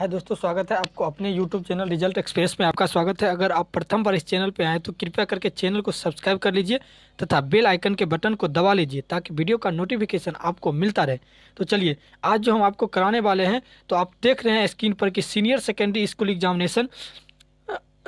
हाय दोस्तों स्वागत है आपको अपने YouTube चैनल रिजल्ट एक्सप्रेस में आपका स्वागत है अगर आप प्रथम बार इस चैनल पर आए तो कृपया करके चैनल को सब्सक्राइब कर लीजिए तथा बेल आइकन के बटन को दबा लीजिए ताकि वीडियो का नोटिफिकेशन आपको मिलता रहे तो चलिए आज जो हम आपको कराने वाले हैं तो आप देख रहे हैं स्क्रीन पर कि senior secondary school examination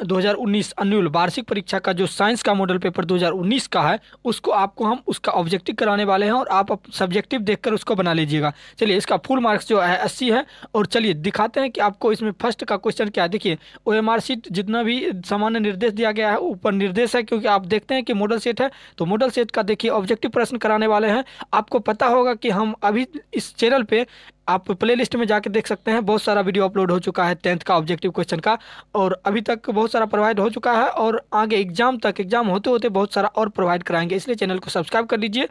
2019 annual वार्षिक परीक्षा का जो साइंस का मॉडल पेपर 2019 का है उसको आपको हम उसका ऑब्जेक्टिव कराने वाले हैं और आप सब्जेक्टिव देखकर उसको बना लीजिएगा चलिए इसका फुल मार्क्स जो है अस्सी है और चलिए दिखाते हैं कि आपको इसमें फर्स्ट का क्वेश्चन क्या है देखिए ओ एम सीट जितना भी सामान्य निर्देश दिया गया है ऊपर निर्देश है क्योंकि आप देखते हैं कि मॉडल सेट है तो मॉडल सेट का देखिए ऑब्जेक्टिव प्रश्न कराने वाले हैं आपको पता होगा कि हम अभी इस चैनल पर आप प्लेलिस्ट में जाके देख सकते हैं बहुत सारा वीडियो अपलोड हो चुका है टेंथ का ऑब्जेक्टिव क्वेश्चन का और अभी तक बहुत सारा प्रोवाइड हो चुका है और आगे एग्जाम तक एग्जाम होते होते बहुत सारा और प्रोवाइड कराएंगे इसलिए चैनल को सब्सक्राइब कर लीजिए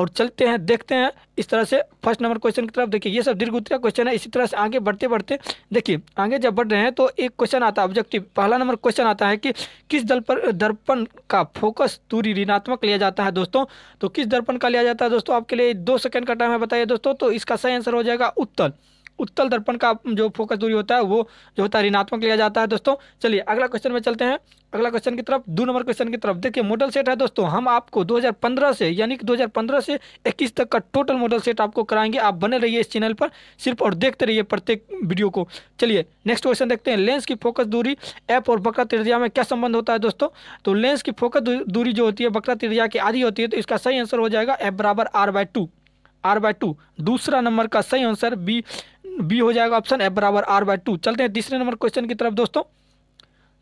और चलते हैं देखते हैं इस तरह से फर्स्ट नंबर क्वेश्चन की तरफ देखिए ये सब दीर्घ उत्तरा क्वेश्चन है इसी तरह से आगे बढ़ते बढ़ते देखिए आगे जब बढ़ रहे हैं तो एक क्वेश्चन आता है ऑब्जेक्टिव पहला नंबर क्वेश्चन आता है कि किस दल पर दर्पण का फोकस दूरी ऋणात्मक लिया जाता है दोस्तों तो किस दर्पण का लिया जाता है दोस्तों आपके लिए दो सेकेंड का टाइम है बताइए दोस्तों तो इसका सही आंसर हो जाएगा उत्तल उत्तल दर्पण का जो फोकस दूरी होता है वो जो होता है ऋणात्मक लिया जाता है दोस्तों चलिए अगला क्वेश्चन में चलते हैं अगला क्वेश्चन की तरफ दो नंबर क्वेश्चन की तरफ देखिए मॉडल सेट है दोस्तों हम आपको 2015 से यानी कि 2015 से 21 तक का टोटल मॉडल सेट आपको कराएंगे आप बने रहिए इस चैनल पर सिर्फ और देखते रहिए प्रत्येक वीडियो को चलिए नेक्स्ट क्वेश्चन देखते हैं लेंस की फोकस दूरी ऐप और बकरा त्रिज्या में क्या संबंध होता है दोस्तों तो लेंस की फोकस दूरी जो होती है बकरा त्रिज्या की आधी होती है तो इसका सही आंसर हो जाएगा ऐप बराबर R by two R by two दूसरा नंबर का सही आंसर बी बी हो जाएगा ऑप्शन एफ बराबर आर बाय टू चलते हैं तीसरे नंबर क्वेश्चन की तरफ दोस्तों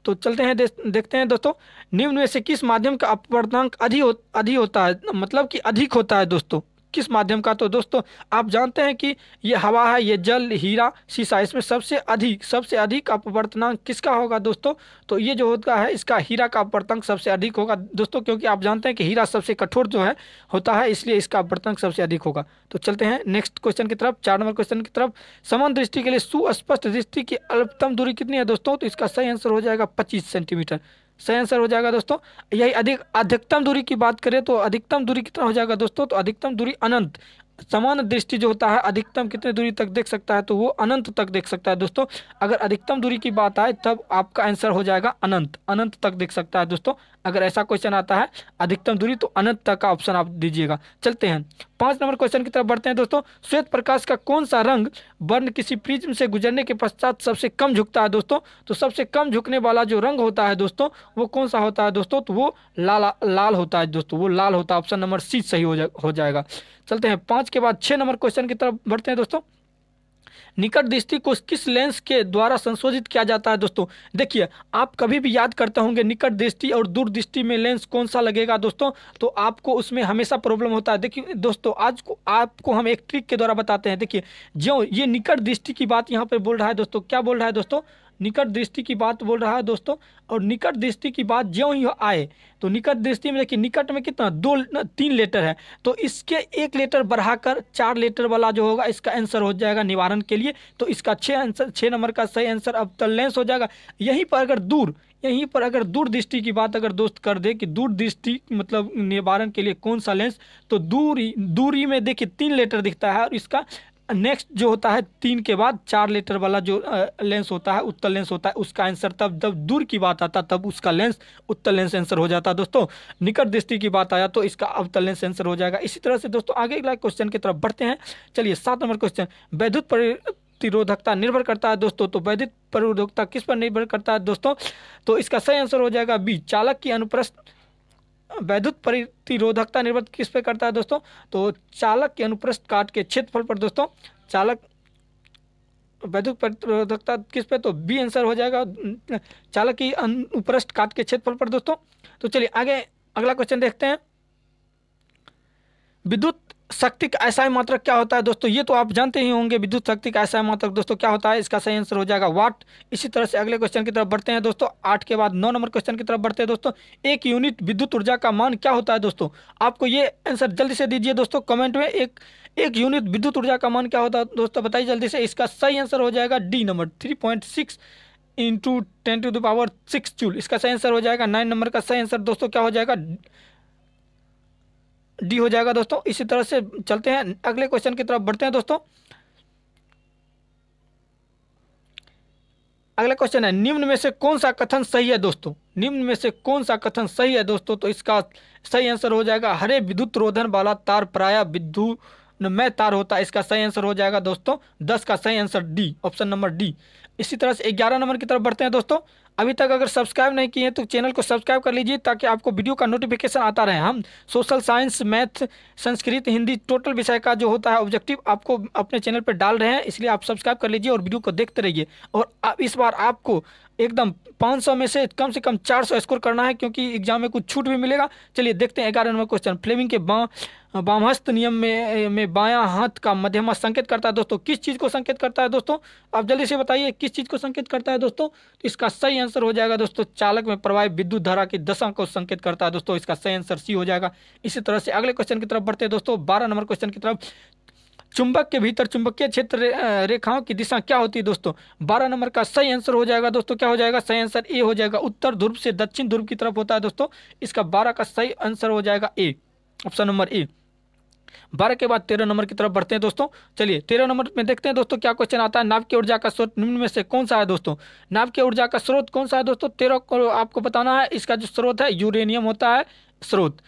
तो चलते हैं देखते हैं दोस्तों निम्न में से किस माध्यम का अपवर्तनांक अधिक हो, अधिक होता है मतलब कि अधिक होता है दोस्तों किस माध्यम का तो दोस्तों आप जानते हैं कि ये हवा है ये जल हीरा शीशा इसमें सबसे अधिक सबसे अधिक अपवर्तनांक किसका होगा दोस्तों तो ये जो होता है इसका हीरा का अपवर्तनांक सबसे अधिक होगा दोस्तों क्योंकि आप जानते हैं कि हीरा सबसे कठोर जो है होता है इसलिए इसका अपवर्तनांक सबसे अधिक होगा तो चलते हैं नेक्स्ट क्वेश्चन की तरफ चार नंबर क्वेश्चन की तरफ समान दृष्टि के लिए सुस्पष्ट दृष्टि की अल्पतम दूरी कितनी है दोस्तों तो इसका सही आंसर हो जाएगा पच्चीस सेंटीमीटर सही आंसर हो जाएगा दोस्तों यही अधिक अधिकतम दूरी की बात करें तो अधिकतम दूरी कितना हो जाएगा दोस्तों तो अधिकतम दूरी अनंत समान दृष्टि जो होता है अधिकतम कितने दूरी तक देख सकता है तो वो अनंत तक देख सकता है दोस्तों अगर अधिकतम दूरी की बात आए तब आपका आंसर हो जाएगा अनंत अनंत तक देख सकता है दोस्तों अगर ऐसा क्वेश्चन आता है अधिकतम दूरी तो अनंत तक का ऑप्शन आप दीजिएगा चलते हैं पांच नंबर क्वेश्चन की तरफ बढ़ते हैं दोस्तों श्वेत प्रकाश का कौन सा रंग वर्ण किसी प्रिज्म से गुजरने के पश्चात सबसे कम झुकता है दोस्तों तो सबसे कम झुकने वाला जो रंग होता है दोस्तों वो कौन सा होता है दोस्तों तो वो लाल लाल होता है दोस्तों वो लाल होता है ऑप्शन नंबर सी सही हो, जा, हो जाएगा चलते हैं पांच के बाद छह नंबर क्वेश्चन की तरफ बढ़ते हैं दोस्तों निकट दृष्टि को किस लेंस के द्वारा संशोधित किया जाता है दोस्तों देखिए आप कभी भी याद करते होंगे निकट दृष्टि और दूर दृष्टि में लेंस कौन सा लगेगा दोस्तों तो आपको उसमें हमेशा प्रॉब्लम होता है देखिए दोस्तों आज को आपको हम एक ट्रिक के द्वारा बताते हैं देखिए जो ये निकट दृष्टि की बात यहाँ पर बोल रहा है दोस्तों क्या बोल रहा है दोस्तों निकट दृष्टि की बात बोल रहा है दोस्तों और निकट दृष्टि की बात ज्यों ही आए तो निकट दृष्टि में देखिए निकट में कितना दो तीन लेटर है तो इसके एक लेटर बढ़ाकर चार लेटर वाला जो होगा इसका आंसर हो जाएगा निवारण के लिए तो इसका छः आंसर छः नंबर का सही आंसर अब तलेंस तो हो जाएगा यहीं पर अगर दूर यहीं पर अगर दूरदृष्टि की बात अगर दोस्त कर दे कि दूरदृष्टि मतलब निवारण के लिए कौन सा लेंस तो दूरी दूरी में देखिए तीन लेटर दिखता है और इसका नेक्स्ट जो होता है तीन के बाद चार लेटर वाला जो लेंस होता है उत्तर लेंस होता है उसका आंसर तब जब दूर की बात आता तब उसका लेंस उत्तर लेंस आंसर हो जाता है दोस्तों निकट दृष्टि की बात आया तो इसका अवतल लेंस आंसर हो जाएगा इसी तरह से दोस्तों आगे अगला क्वेश्चन की तरफ बढ़ते हैं चलिए सात नंबर क्वेश्चन वैद्युत प्रतिरोधकता निर्भर करता है दोस्तों तो वैद्युत प्रतिरोधकता किस पर निर्भर करता है दोस्तों तो इसका सही आंसर हो जाएगा बी चालक की अनुप्रस्थ हाँ, वैद्युत प्रतिरोधकता निर्भर किस पे करता है दोस्तों तो चालक के अनुप्रस्थ काट के क्षेत्रफल पर दोस्तों चालक वैद्युत प्रतिरोधकता किस पे तो बी आंसर हो जाएगा चालक की अनुप्रस्थ काट के क्षेत्रफल पर दोस्तों तो चलिए आगे अगला क्वेश्चन देखते हैं विद्युत शक्ति का ऐसा मात्रक क्या होता है दोस्तों ये तो आप जानते ही होंगे विद्युत शक्ति का ऐसा मात्रक दोस्तों क्या होता है इसका सही आंसर हो जाएगा वाट इसी तरह से अगले क्वेश्चन की तरफ बढ़ते हैं दोस्तों आठ के बाद नौ नंबर क्वेश्चन की तरफ बढ़ते हैं दोस्तों एक यूनिट विद्युत ऊर्जा का मान क्या होता है दोस्तों आपको ये आंसर जल्दी से दीजिए दोस्तों कमेंट में एक एक यूनिट विद्युत ऊर्जा का मान क्या होता है दोस्तों बताइए जल्दी से इसका सही आंसर हो जाएगा D number three point six into ten to the power six joule इसका सही आंसर हो जाएगा नाइन नंबर का सही आंसर दोस्तों क्या हो जाएगा डी हो जाएगा दोस्तों इसी तरह से चलते हैं अगले क्वेश्चन की तरफ बढ़ते हैं दोस्तों अगला क्वेश्चन है निम्न में से कौन सा कथन सही है दोस्तों निम्न में से कौन सा कथन सही है दोस्तों तो इसका सही आंसर हो जाएगा हरे विद्युत रोधन वाला तार प्राय विद्युत में तार होता है इसका सही आंसर हो जाएगा दोस्तों दस का सही answer D option number D इसी तरह से ग्यारह नंबर की तरफ बढ़ते हैं दोस्तों अभी तक अगर सब्सक्राइब नहीं किए हैं तो चैनल को सब्सक्राइब कर लीजिए ताकि आपको वीडियो का नोटिफिकेशन आता रहे हम social science math Sanskrit Hindi total विषय का जो होता है ऑब्जेक्टिव आपको अपने चैनल पर डाल रहे हैं इसलिए आप सब्सक्राइब कर लीजिए और वीडियो को देखते रहिए और इस बार आपको एकदम 500 में से कम से कम 400 स्कोर करना है क्योंकि एग्जाम में कुछ छूट भी मिलेगा चलिए देखते हैं ग्यारह नंबर क्वेश्चन फ्लेमिंग के बाँ वामहस्त नियम में में बायां हाथ का मध्यमा संकेत करता है दोस्तों किस चीज़ को संकेत करता है दोस्तों आप जल्दी से बताइए किस चीज़ को संकेत करता है दोस्तों तो इसका सही आंसर हो जाएगा दोस्तों चालक में प्रवाहित विद्युत धारा की दशा को संकेत करता है दोस्तों इसका सही आंसर सी हो जाएगा इसी तरह से अगले क्वेश्चन की तरफ बढ़ते हैं दोस्तों बारह नंबर क्वेश्चन की तरफ चुंबक के भीतर चुंबकीय क्षेत्र रे, रेखाओं की दिशा क्या होती है दोस्तों बारह नंबर का सही आंसर हो जाएगा दोस्तों क्या हो जाएगा सही आंसर ए हो जाएगा उत्तर ध्रुव से दक्षिण ध्रुव की तरफ होता है दोस्तों इसका बारह का सही आंसर हो जाएगा ए ऑप्शन नंबर ए बारह के बाद तेरह नंबर की तरफ बढ़ते हैं दोस्तों चलिए तेरह नंबर में देखते हैं दोस्तों क्या क्वेश्चन आता है नाव की ऊर्जा का स्रोत निम्न में से कौन सा है दोस्तों नाव की ऊर्जा का स्रोत कौन सा है दोस्तों तेरह को आपको बताना है इसका जो स्रोत है यूरेनियम होता है स्रोत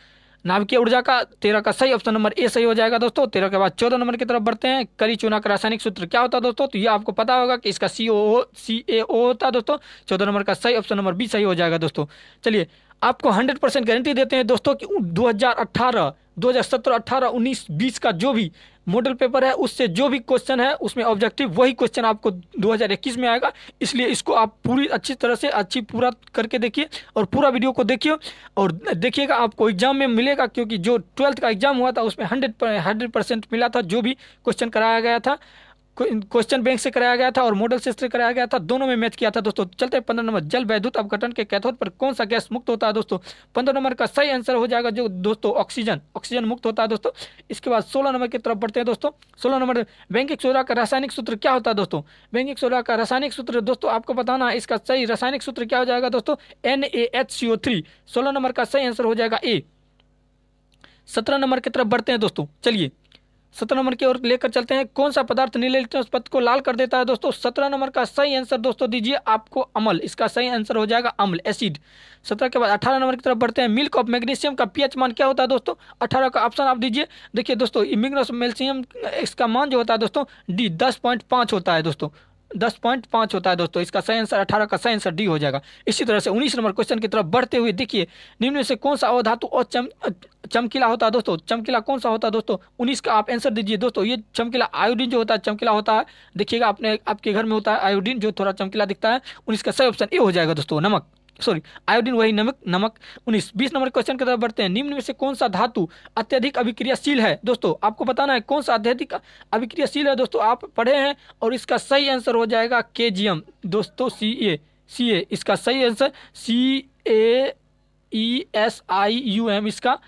नाभिकीय ऊर्जा का तेरह का सही ऑप्शन नंबर ए सही हो जाएगा दोस्तों तेरह के बाद चौदह नंबर की तरफ बढ़ते हैं करी चूना का रासायनिक सूत्र क्या होता है दोस्तों तो ये आपको पता होगा कि इसका सी ओ सी ए ओ होता है दोस्तों चौदह नंबर का सही ऑप्शन नंबर बी सही हो जाएगा दोस्तों चलिए आपको हंड्रेड परसेंट गारंटी देते हैं दोस्तों कि 2018 दो हज़ार सत्रह अट्ठारह उन्नीस बीस का जो भी मॉडल पेपर है उससे जो भी क्वेश्चन है उसमें ऑब्जेक्टिव वही क्वेश्चन आपको 2021 में आएगा इसलिए इसको आप पूरी अच्छी तरह से अच्छी पूरा करके देखिए और पूरा वीडियो को देखिए और देखिएगा आपको एग्जाम में मिलेगा क्योंकि जो ट्वेल्थ का एग्जाम हुआ था उसमें हंड्रेड हंड्रेड परसेंट मिला था जो भी क्वेश्चन कराया गया था क्वेश्चन बैंक से कराया गया था और मॉडल से कराया गया था दोनों में मैच किया था दोस्तों चलते हैं पंद्रह नंबर जल वैद्युत अवघटन के कैथोड पर कौन सा गैस मुक्त होता है दोस्तों पंद्रह नंबर का सही आंसर हो जाएगा जो दोस्तों ऑक्सीजन ऑक्सीजन मुक्त होता है दोस्तों इसके बाद सोलह नंबर की तरफ बढ़ते हैं दोस्तों सोलह नंबर बैंकिक सोरा का रासायनिक सूत्र क्या होता है दोस्तों बैंकिक सोरा का रासायनिक सूत्र दोस्तों आपको बताना इसका सही रासायनिक सूत्र क्या हो जाएगा दोस्तों एन ए एच सीओ थ्री सोलह नंबर का सही आंसर हो जाएगा ए सत्रह नंबर की तरफ बढ़ते हैं दोस्तों चलिए सत्रह नंबर की ओर लेकर चलते हैं कौन सा पदार्थ नीले इलेक्ट्रॉन पद को लाल कर देता है दोस्तों सत्रह नंबर का सही आंसर दोस्तों दीजिए आपको अमल इसका सही आंसर हो जाएगा अम्ल एसिड सत्रह के बाद अठारह नंबर की तरफ बढ़ते हैं मिल्क ऑफ मैग्नीशियम का पीएच मान क्या होता है दोस्तों अठारह का ऑप्शन आप दीजिए देखिए दोस्तों मिग्नोस मैल्शियम इसका मान जो होता है दोस्तों डी दस होता है दोस्तों दस पॉइंट पाँच होता है दोस्तों इसका सही आंसर अठारह का सही आंसर डी हो जाएगा इसी तरह से उन्नीस नंबर क्वेश्चन की तरफ बढ़ते हुए देखिए निम्न में से कौन सा अवधातु और चम चमकीला होता है दोस्तों चमकीला कौन सा होता है दोस्तों उन्नीस का आप आंसर दीजिए दोस्तों ये चमकीला आयोडीन जो होता है चमकीला होता है देखिएगा आपने आपके घर में होता है आयोडीन जो थोड़ा चमकीला दिखता है उन्नीस का सही ऑप्शन ए हो जाएगा दोस्तों नमक सॉरी आयोडीन वही नमक नमक उन्नीस बीस नंबर क्वेश्चन की तरफ बढ़ते हैं निम्न में से कौन सा धातु अत्यधिक अभिक्रियाशील है दोस्तों आपको बताना है कौन सा अत्यधिक अभिक्रियाशील है दोस्तों आप पढ़े हैं और इसका सही आंसर हो जाएगा के दोस्तों सी ए सी ए इसका सही answer C A E S I U M इसका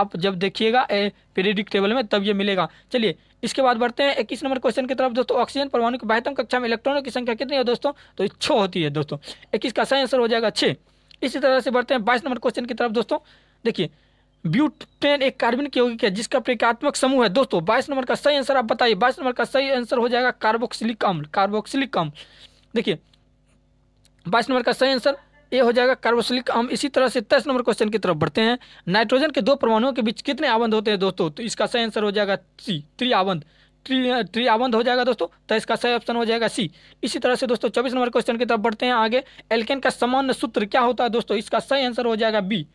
आप जब देखिएगा ए पेरेडिक टेबल में तब ये मिलेगा चलिए इसके बाद बढ़ते हैं इक्कीस नंबर क्वेश्चन की तरफ दोस्तों ऑक्सीजन परमाणु की बाहतम कक्षा में इलेक्ट्रॉनों की संख्या कितनी है दोस्तों तो छो होती है दोस्तों इक्कीस का सही आंसर हो जाएगा छः इसी तरह से बढ़ते हैं बाईस नंबर क्वेश्चन की तरफ दोस्तों देखिए ब्यूटेन एक कार्बन की यौगिक है जिसका प्रकात्मक समूह है दोस्तों बाईस नंबर का सही आंसर आप बताइए बाईस नंबर का सही आंसर हो जाएगा कार्बोक्सिलिक अम्ल कार्बोक्सिलिक अम्ल देखिए बाईस नंबर का सही आंसर ये हो जाएगा कार्बोसिलिक हम इसी तरह से तेईस नंबर क्वेश्चन की तरफ बढ़ते हैं नाइट्रोजन के दो परमाणुओं के बीच कितने आबंध होते हैं दोस्तों तो इसका सही आंसर हो जाएगा सी त्रि आबंध ट्री ट्री आबंध हो जाएगा दोस्तों तो इसका सही ऑप्शन हो जाएगा सी इसी तरह से दोस्तों चौबीस नंबर क्वेश्चन की तरफ बढ़ते हैं आगे एल्केन का सामान्य सूत्र क्या होता है दोस्तों इसका सही आंसर हो जाएगा बी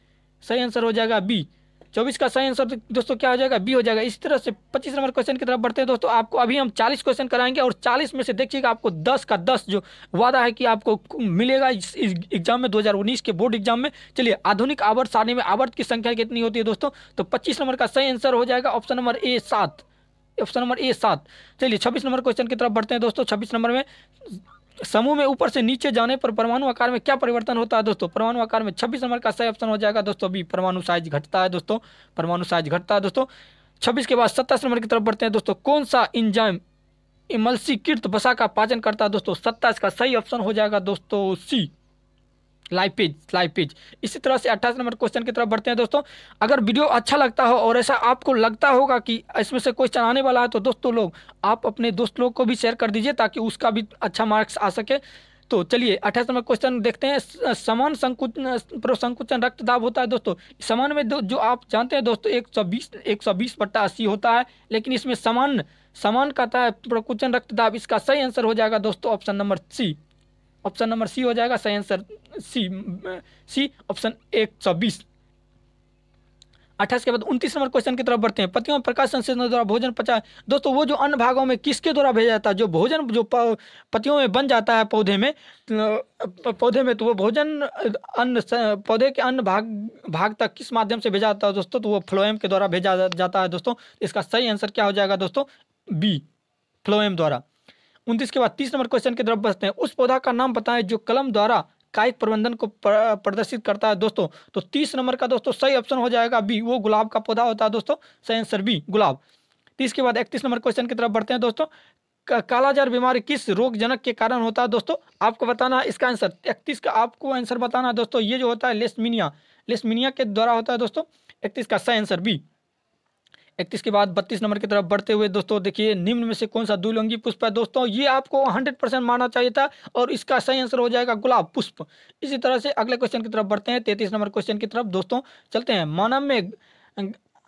सही आंसर हो जाएगा बी चौबीस का सही आंसर दोस्तों क्या हो जाएगा बी हो जाएगा इस तरह से पच्चीस नंबर क्वेश्चन की तरफ बढ़ते हैं दोस्तों आपको अभी हम चालीस क्वेश्चन कराएंगे और चालीस में से देखिएगा आपको दस का दस जो वादा है कि आपको मिलेगा इस एग्जाम में दो के बोर्ड एग्जाम में चलिए आधुनिक आवर्त सारणी में आवर्त की संख्या कितनी होती है दोस्तों तो पच्चीस नंबर का सही आंसर हो जाएगा ऑप्शन नंबर ए सात ऑप्शन नंबर ए सात चलिए छब्बीस नंबर क्वेश्चन की तरफ बढ़ते हैं दोस्तों छब्बीस नंबर में समूह में ऊपर से नीचे जाने पर परमाणु आकार में क्या परिवर्तन होता है दोस्तों परमाणु आकार में छब्बीस नंबर का सही ऑप्शन हो जाएगा दोस्तों अभी परमाणु साइज घटता है दोस्तों परमाणु साइज घटता है दोस्तों छब्बीस के बाद सत्ताईस नंबर की तरफ बढ़ते हैं दोस्तों कौन सा इंजाइम इमल्सीकृत बसा का पाचन करता है दोस्तों सत्ताईस का सही ऑप्शन हो जाएगा दोस्तों सी लाइपिज लाइपिज इसी तरह से अट्ठाईस नंबर क्वेश्चन की तरफ बढ़ते हैं दोस्तों अगर वीडियो अच्छा लगता हो और ऐसा आपको लगता होगा कि इसमें से क्वेश्चन आने वाला है तो दोस्तों लोग आप अपने दोस्त लोग को भी शेयर कर दीजिए ताकि उसका भी अच्छा मार्क्स आ सके तो चलिए अट्ठाईस नंबर क्वेश्चन देखते हैं समान संकुचन प्रसंकुचन रक्तदाब होता है दोस्तों समान में दो, जो आप जानते हैं दोस्तों एक सौ बीस एक सौ बीस पट्टा अस्सी होता है लेकिन इसमें समान समान कहता है प्रकुचन रक्तदाब इसका सही आंसर हो जाएगा दोस्तों option number C option number C हो जाएगा सही आंसर सी सी ऑप्शन एक सौ बीस अठाईस के बाद उनतीस नंबर क्वेश्चन की तरफ बढ़ते हैं पतियों में प्रकाश संश्लेषण द्वारा भोजन पचा दोस्तों वो जो अन्य भागों में किसके द्वारा भेजा जाता है जो भोजन जो पतियों में बन जाता है पौधे में तो, पौधे में तो वो भोजन अन्य पौधे के अन्य भाग भाग तक किस माध्यम से भेजा जाता है दोस्तों तो वो फ्लोएम के द्वारा भेजा जाता है दोस्तों इसका सही आंसर क्या हो जाएगा दोस्तों बी फ्लोएम द्वारा उनतीस के बाद तीस नंबर क्वेश्चन की तरफ बचते हैं उस पौधा का नाम बताएं जो कलम द्वारा कायिक प्रबंधन को प्रदर्शित करता है दोस्तों तो तीस नंबर का दोस्तों सही ऑप्शन हो जाएगा बी वो गुलाब का पौधा होता है दोस्तों सही आंसर बी गुलाब तीस के बाद इकतीस नंबर क्वेश्चन की तरफ बढ़ते हैं दोस्तों कालाजार बीमारी किस रोगजनक के कारण होता है दोस्तों आपको बताना है इसका आंसर इकतीस का आपको आंसर बताना है दोस्तों ये जो होता है लेस्मिनिया लेस्मिनिया के द्वारा होता है दोस्तों इकतीस का सही आंसर बी इकतीस के बाद बत्तीस नंबर की तरफ बढ़ते हुए दोस्तों देखिए निम्न में से कौन सा दुलंगी पुष्प है दोस्तों ये आपको हंड्रेड परसेंट मानना चाहिए था और इसका सही आंसर हो जाएगा गुलाब पुष्प इसी तरह से अगले क्वेश्चन की तरफ बढ़ते हैं तैतीस नंबर क्वेश्चन की तरफ दोस्तों चलते हैं मानव में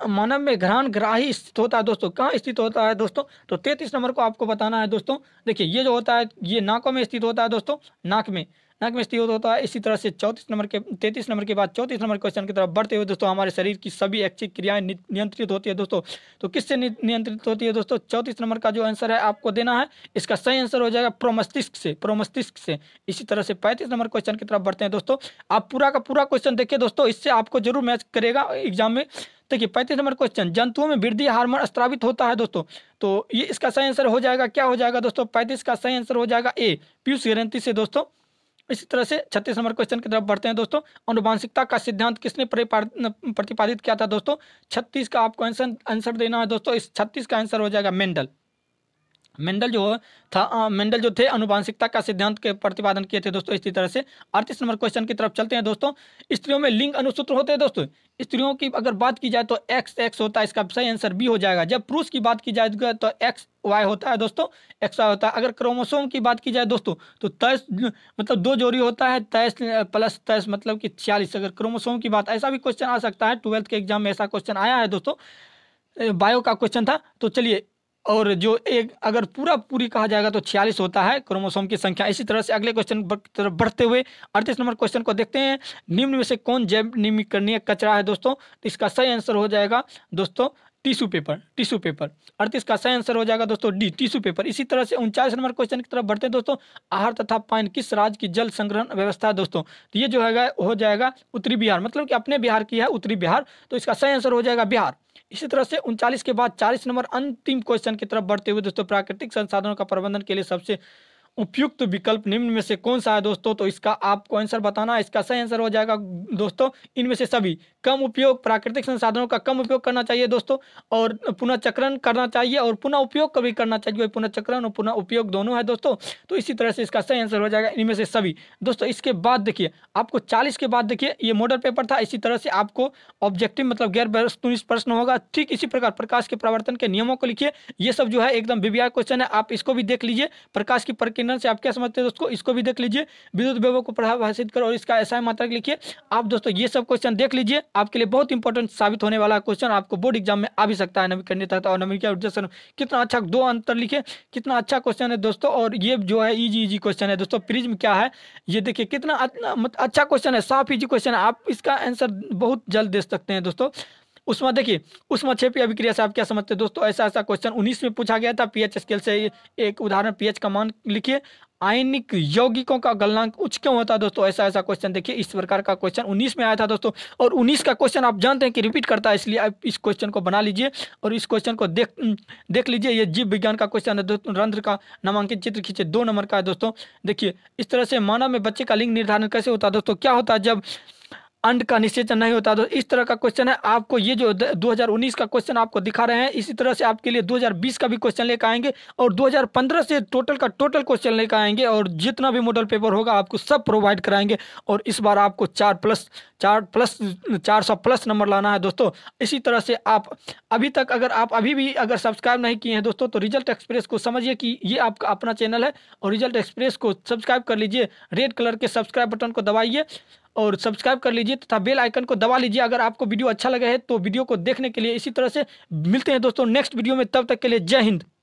मानव में घरान ग्राही स्थित होता है दोस्तों कहाँ स्थित होता है दोस्तों तो तैतीस नंबर को आपको बताना है दोस्तों देखिए ये जो होता है ये नाकों में स्थित होता है दोस्तों नाक में नाक में स्थित होता है इसी तरह से चौंतीस नंबर के तैंतीस नंबर के बाद चौंतीस नंबर क्वेश्चन की तरफ बढ़ते हुए दोस्तों हमारे शरीर की सभी ऐच्छिक क्रियाएं नियंत्रित होती है दोस्तों तो किससे नियंत्रित होती है दोस्तों चौंतीस नंबर का जो आंसर है आपको देना है इसका सही आंसर हो जाएगा प्रोमस्तिष्क से प्रोमस्तिष्क से इसी तरह से पैंतीस नंबर क्वेश्चन की तरफ बढ़ते हैं दोस्तों आप पूरा का पूरा क्वेश्चन देखिए दोस्तों इससे आपको जरूर मैच करेगा एग्जाम में देखिए पैंतीस नंबर क्वेश्चन जंतुओं में वृद्धि हार्मोन स्त्रावित होता है दोस्तों तो ये इसका सही आंसर हो जाएगा क्या हो जाएगा दोस्तों पैंतीस का सही आंसर हो जाएगा ए पीयूष गारंटी से दोस्तों इसी तरह से छत्तीस नंबर क्वेश्चन की तरफ बढ़ते हैं दोस्तों अनुवांशिकता का सिद्धांत किसने प्रतिपादित किया था दोस्तों छत्तीस का आपको आंसर देना है दोस्तों इस छत्तीस का आंसर हो जाएगा मेंडल मेंडल जो था मेंडल जो थे अनुवांशिकता का सिद्धांत के प्रतिपादन किए थे दोस्तों इसी तरह से अड़तीस नंबर क्वेश्चन की तरफ चलते हैं दोस्तों स्त्रियों में लिंग अनुसूत्र होते हैं दोस्तों स्त्रियों की अगर बात की जाए तो एक्स एक्स होता है इसका सही आंसर बी हो जाएगा जब पुरुष की बात की जाए तो एक्स तो वाई होता है दोस्तों एक्स वाई होता है अगर क्रोमोसोम की बात की जाए दोस्तों तो तेईस मतलब दो जोड़ी होता है तेईस प्लस तेईस मतलब कि छियालीस अगर क्रोमोसोम की बात ऐसा भी क्वेश्चन आ सकता है ट्वेल्थ के एग्जाम में ऐसा क्वेश्चन आया है दोस्तों बायो का क्वेश्चन था तो चलिए और जो एक अगर पूरा पूरी कहा जाएगा तो छियालीस होता है क्रोमोसोम की संख्या इसी तरह से अगले क्वेश्चन तरफ बढ़ते हुए अड़तीस नंबर क्वेश्चन को देखते हैं निम्न में से कौन जैव निमीकरणीय कचरा है दोस्तों तो इसका सही आंसर हो जाएगा दोस्तों टिश्यू पेपर टिश्यू पेपर अड़तीस का सही आंसर हो जाएगा दोस्तों डी टिश्यू पेपर इसी तरह से उनचास नंबर क्वेश्चन की तरफ बढ़ते हैं दोस्तों आहार तथा पानी किस राज्य की जल संग्रहण व्यवस्था है दोस्तों तो ये जो है हो जाएगा उत्तरी बिहार मतलब कि अपने बिहार की है उत्तरी बिहार तो इसका सही आंसर हो जाएगा बिहार इसी तरह से उनचालीस के बाद चालीस नंबर अंतिम क्वेश्चन की तरफ बढ़ते हुए दोस्तों प्राकृतिक संसाधनों का प्रबंधन के लिए सबसे उपयुक्त विकल्प निम्न में से कौन सा है दोस्तों तो इसका आपको आंसर बताना इसका सही आंसर हो जाएगा दोस्तों इनमें से सभी कम उपयोग प्राकृतिक संसाधनों का कम उपयोग करना चाहिए दोस्तों और पुनः चक्रण करना चाहिए और पुनः उपयोग का भी करना चाहिए पुनः चक्रण और पुनः उपयोग दोनों है दोस्तों तो इसी तरह से इसका सही आंसर हो जाएगा इनमें से सभी दोस्तों इसके बाद देखिए आपको चालीस के बाद देखिए ये मॉडल पेपर था इसी तरह से आपको ऑब्जेक्टिव मतलब गैर प्रश्न होगा ठीक इसी प्रकार प्रकाश के प्रवर्तन के नियमों को लिखिए ये सब जो है एकदम बीबीआर क्वेश्चन है आप इसको भी देख लीजिए प्रकाश की प्रकीर्णन से आप क्या समझते हैं दोस्तों इसको भी देख लीजिए विद्युत विभव को परिभाषित करो और इसका ऐसा मात्रा लिखिए आप दोस्तों ये सब क्वेश्चन देख लीजिए आपके लिए बहुत इंपॉर्टेंट साबित होने वाला क्वेश्चन आपको बोर्ड एग्जाम में आ भी सकता है नवीकरण तथा और नवीकरण ऊर्जा संरक्षण कितना अच्छा दो अंतर लिखे कितना अच्छा क्वेश्चन है दोस्तों और ये जो है इजी इजी क्वेश्चन है दोस्तों प्रिज्म क्या है ये देखिए कितना अच्छा क्वेश्चन है साफ इजी क्वेश्चन है आप इसका आंसर बहुत जल्द दे सकते हैं दोस्तों उसमें देखिए उसमें छेपी अभिक्रिया से आप क्या समझते हैं दोस्तों ऐसा ऐसा क्वेश्चन 19 में पूछा गया था पीएच स्केल से एक उदाहरण पीएच का मान लिखिए आयनिक यौगिकों का गलनांक उच्च क्यों होता है दोस्तों ऐसा ऐसा क्वेश्चन देखिए इस प्रकार का क्वेश्चन 19 में आया था दोस्तों और 19 का क्वेश्चन आप जानते हैं कि रिपीट करता है इसलिए आप इस क्वेश्चन को बना लीजिए और इस क्वेश्चन को देख देख लीजिए ये जीव विज्ञान का क्वेश्चन है दोस्तों रंध्र का नामांकित चित्र खींचे दो नंबर का है दोस्तों देखिए इस तरह से मानव में बच्चे का लिंग निर्धारण कैसे होता है दोस्तों क्या होता है जब अंड का निषेचन नहीं होता तो इस तरह का क्वेश्चन है आपको ये जो 2019 का क्वेश्चन आपको दिखा रहे हैं इसी तरह से आपके लिए 2020 का भी क्वेश्चन लेकर आएंगे और 2015 से टोटल का टोटल क्वेश्चन लेकर आएंगे और जितना भी मॉडल पेपर होगा आपको सब प्रोवाइड कराएंगे और इस बार आपको चार प्लस चार प्लस चार सौ प्लस नंबर लाना है दोस्तों इसी तरह से आप अभी तक अगर आप अभी भी अगर सब्सक्राइब नहीं किए हैं दोस्तों तो रिजल्ट एक्सप्रेस को समझिए कि ये आपका अपना चैनल है और रिजल्ट एक्सप्रेस को सब्सक्राइब कर लीजिए रेड कलर के सब्सक्राइब बटन को दबाइए और सब्सक्राइब कर लीजिए तथा बेल आइकन को दबा लीजिए अगर आपको वीडियो अच्छा लगे है तो वीडियो को देखने के लिए इसी तरह से मिलते हैं दोस्तों नेक्स्ट वीडियो में तब तक के लिए जय हिंद